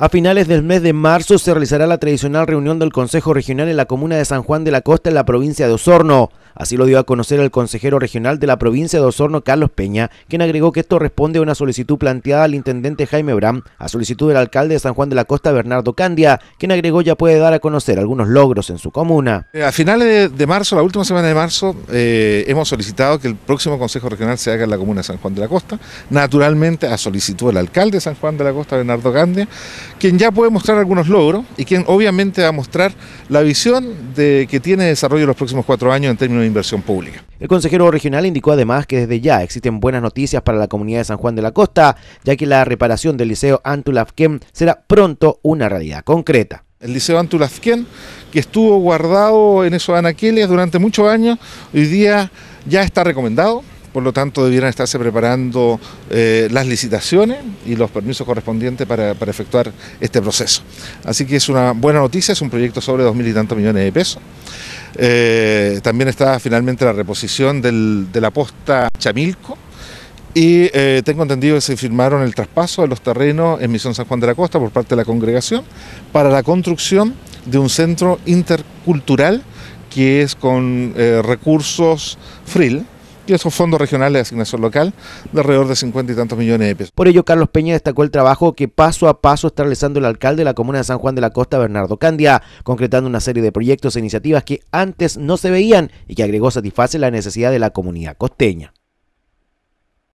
A finales del mes de marzo se realizará la tradicional reunión del Consejo Regional en la comuna de San Juan de la Costa en la provincia de Osorno. Así lo dio a conocer el consejero regional de la provincia de Osorno, Carlos Peña, quien agregó que esto responde a una solicitud planteada al intendente Jaime Bram, a solicitud del alcalde de San Juan de la Costa, Bernardo Candia, quien agregó ya puede dar a conocer algunos logros en su comuna. Eh, a finales de marzo, la última semana de marzo, eh, hemos solicitado que el próximo consejo regional se haga en la comuna de San Juan de la Costa, naturalmente a solicitud del alcalde de San Juan de la Costa, Bernardo Candia, quien ya puede mostrar algunos logros y quien obviamente va a mostrar la visión de, que tiene desarrollo en los próximos cuatro años en términos de inversión pública. El consejero regional indicó además que desde ya existen buenas noticias para la comunidad de San Juan de la Costa, ya que la reparación del Liceo Antulafquén será pronto una realidad concreta. El Liceo Antulafquén, que estuvo guardado en esos anaqueles durante muchos años, hoy día ya está recomendado, por lo tanto debieran estarse preparando eh, las licitaciones y los permisos correspondientes para, efectuar este proceso. Así que es una buena noticia, es un proyecto sobre dos mil y tantos millones de pesos. Eh, también está finalmente la reposición de la posta Chamilco. Y eh, tengo entendido que se firmaron el traspaso de los terrenos en Misión San Juan de la Costa por parte de la congregación para la construcción de un centro intercultural que es con recursos FRIL, y esos fondos regionales de asignación local de alrededor de 50 y tantos millones de pesos. Por ello, Carlos Peña destacó el trabajo que paso a paso está realizando el alcalde de la comuna de San Juan de la Costa, Bernardo Candia, concretando una serie de proyectos e iniciativas que antes no se veían y que agregó satisfacer la necesidad de la comunidad costeña.